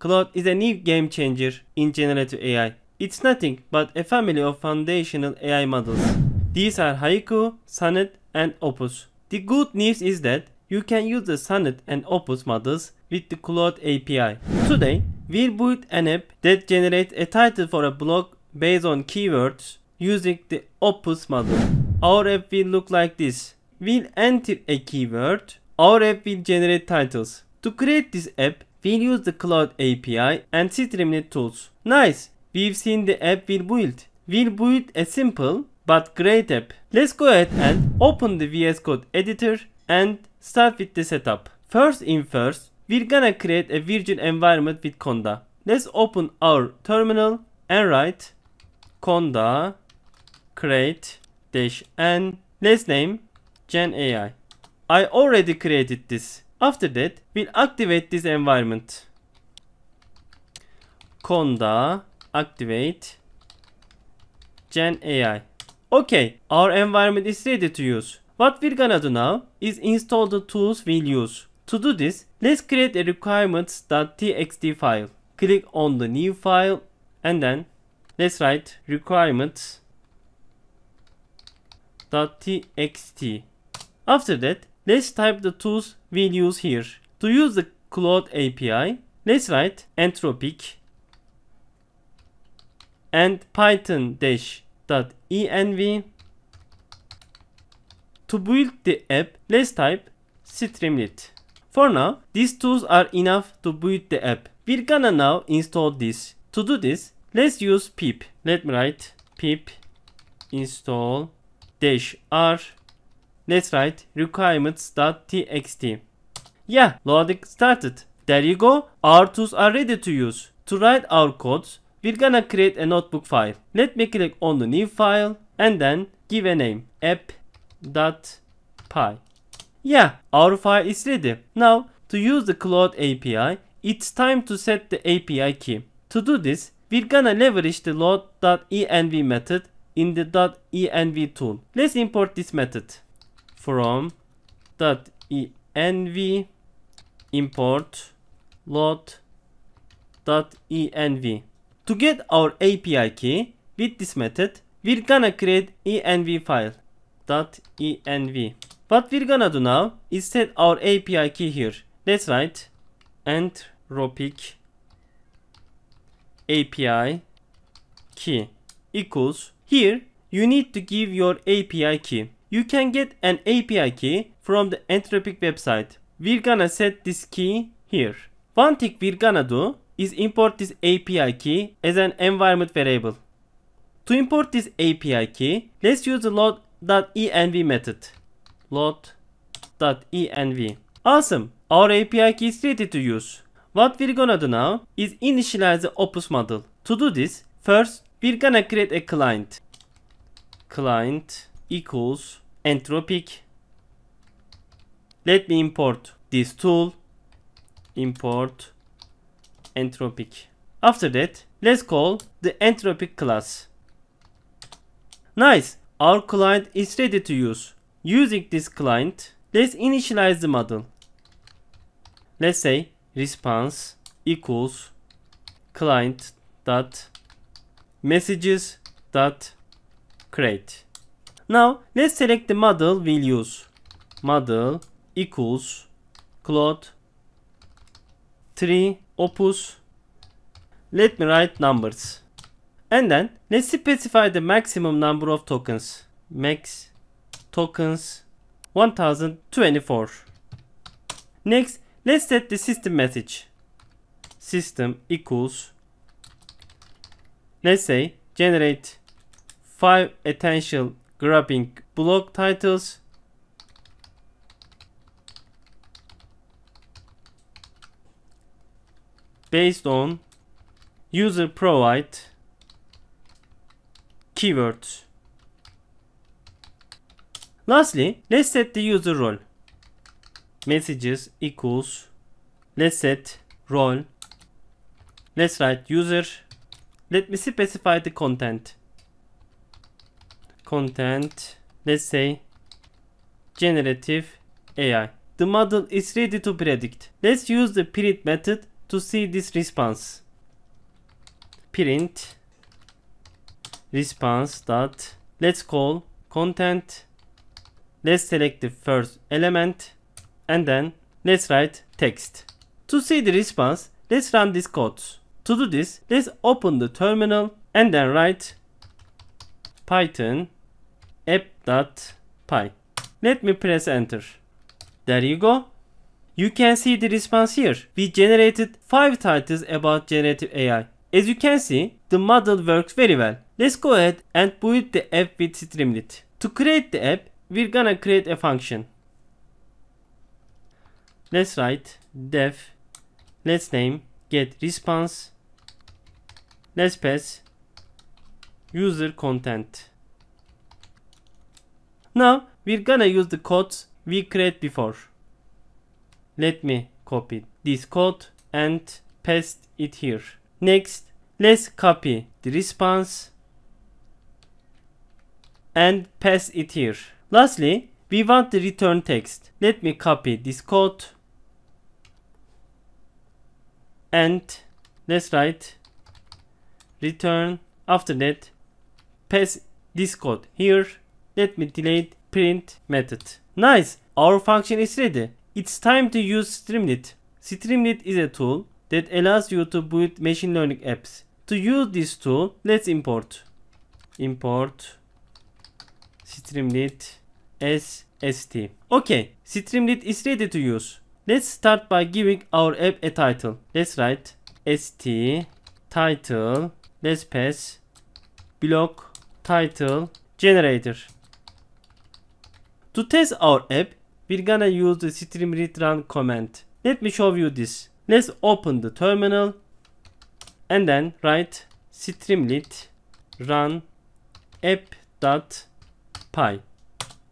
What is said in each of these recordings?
Claude is a new game changer in generative AI. It's nothing but a family of foundational AI models. These are Haiku, Sonnet, and Opus. The good news is that you can use the Sonnet and Opus models with the Claude API. Today, we'll build an app that generates a title for a blog based on keywords using the Opus model. Our app will look like this. We'll enter a keyword. Our app will generate titles. To create this app, We'll use the Cloud API and Streamlit tools. Nice! We've seen the app we'll build. We'll build a simple but great app. Let's go ahead and open the VS Code editor and start with the setup. First in first, we're gonna create a virtual environment with Conda. Let's open our terminal and write Conda create dash n. Let's name Gen AI. I already created this. After that, we'll activate this environment. Conda activate Gen AI. Okay, our environment is ready to use. What we're gonna do now is install the tools we'll use. To do this, let's create a requirements.txt file. Click on the new file and then let's write requirements.txt. After that, Let's type the tools we use here. To use the Cloud API, let's write Anthropic and python-env. To build the app, let's type Streamlit. For now, these tools are enough to build the app. We're gonna now install this. To do this, let's use pip. Let me write pip install dash r Let's write requirements.txt. Yeah, loading started. There you go. Our tools are ready to use. To write our codes, we're gonna create a notebook file. Let me click on the new file and then give a name app.py. Yeah, our file is ready. Now, to use the Cloud API, it's time to set the API key. To do this, we're gonna leverage the load.env method in the .env tool. Let's import this method from dot env import load dot env to get our api key with this method we're gonna create env file dot env what we're gonna do now is set our api key here that's right anthropic api key equals here you need to give your api key You can get an API key from the Anthropic website. We're gonna set this key here. One thing we're gonna do is import this API key as an environment variable. To import this API key, let's use the load.env method. load.env. Awesome! Our API key is ready to use. What we're gonna do now is initialize the Opus model. To do this, first we're gonna create a client. Client equals entropic. Let me import this tool. Import entropic. After that, let's call the entropic class. Nice. Our client is ready to use. Using this client, let's initialize the model. Let's say response equals client dot messages dot create. Now let's select the model we'll use. Model equals cloud 3 opus. Let me write numbers. And then let's specify the maximum number of tokens. Max tokens 1024. Next let's set the system message. System equals let's say generate 5 essential grabbing blog titles based on user provide keywords. Lastly, let's set the user role. Messages equals, let's set role. Let's write user. Let me specify the content content, let's say generative AI. The model is ready to predict. Let's use the print method to see this response. Print response dot let's call content let's select the first element and then let's write text to see the response let's run this code to do this let's open the terminal and then write python app.py. Let me press enter. There you go. You can see the response here. We generated 5 titles about generative AI. As you can see, the model works very well. Let's go ahead and build the app with Streamlit. To create the app, we're gonna create a function. Let's write def, let's name get response, let's pass user content. Now we're gonna use the codes we created before. Let me copy this code and paste it here. Next, let's copy the response and paste it here. Lastly, we want the return text. Let me copy this code and let's write return. After that, paste this code here Let me delete print method. Nice. Our function is ready. It's time to use Streamlit. Streamlit is a tool that allows you to build machine learning apps. To use this tool, let's import. Import Streamlit as ST. Okay, Streamlit is ready to use. Let's start by giving our app a title. Let's write ST title. Let's pass block title generator. To test our app, we're gonna use the stream read command. Let me show you this. Let's open the terminal and then write streamlit run app.py.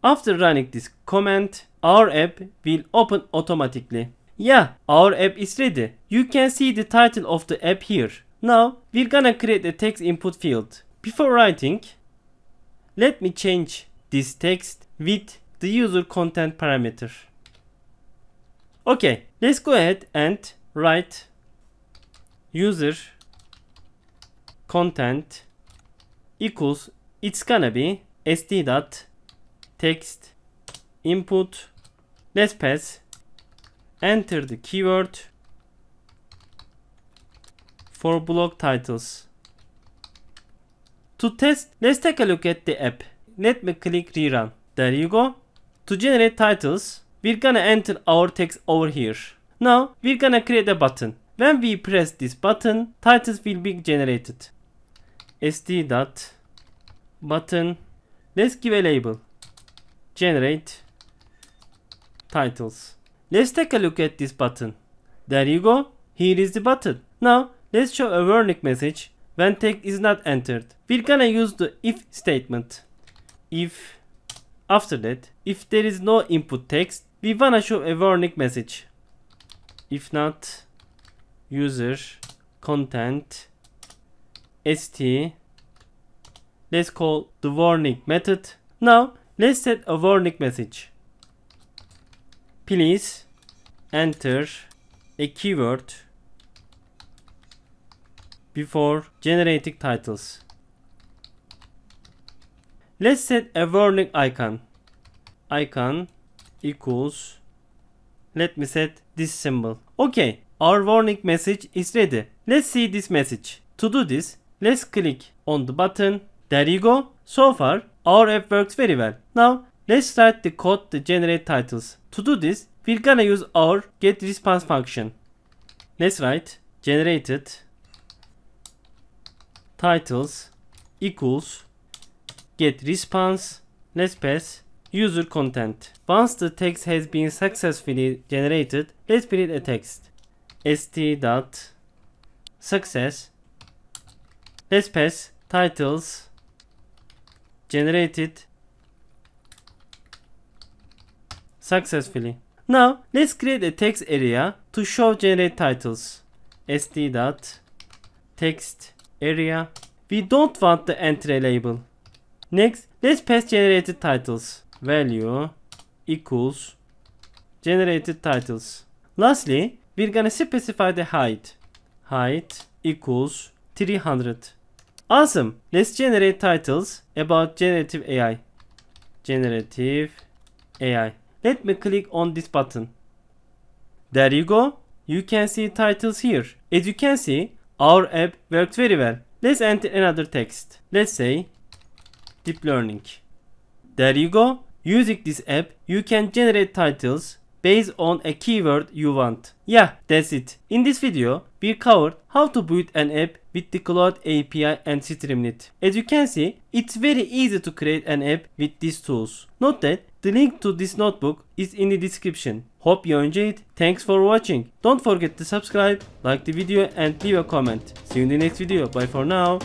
After running this command, our app will open automatically. Yeah, our app is ready. You can see the title of the app here. Now, we're gonna create a text input field. Before writing, let me change this text with the user content parameter. Okay, let's go ahead and write user content equals it's gonna be st dot text input let's pass enter the keyword for blog titles to test let's take a look at the app let me click rerun there you go to generate titles, we're gonna enter our text over here. Now, we're gonna create a button. When we press this button, titles will be generated. S D dot button. Let's give a label. Generate titles. Let's take a look at this button. There you go. Here is the button. Now, let's show a warning message when text is not entered. We're gonna use the if statement. If after that, if there is no input text, we wanna show a warning message. If not, user content st let's call the warning method. Now let's set a warning message. Please enter a keyword before generating titles. Let's set a warning icon. Icon equals let me set this symbol. Okay, our warning message is ready. Let's see this message. To do this, let's click on the button. There you go. So far, our app works very well. Now, let's write the code to generate titles. To do this, we're gonna use our getResponse function. Let's write generated titles equals get response Let's pass user content. Once the text has been successfully generated, let's print a text. st.success Let's pass titles generated successfully. Now let's create a text area to show generate titles. text area. We don't want the entry label. Next, let's pass generated titles. Value equals generated titles. Lastly, we're gonna specify the height. Height equals 300. Awesome. Let's generate titles about generative AI. Generative AI. Let me click on this button. There you go. You can see titles here. As you can see, our app worked very well. Let's enter another text. Let's say deep learning. There you go. Using this app, you can generate titles based on a keyword you want. Yeah, that's it. In this video, we covered how to build an app with the Cloud API and Streamlit. As you can see, it's very easy to create an app with these tools. Note that the link to this notebook is in the description. Hope you enjoyed. Thanks for watching. Don't forget to subscribe, like the video and leave a comment. See you in the next video. Bye for now.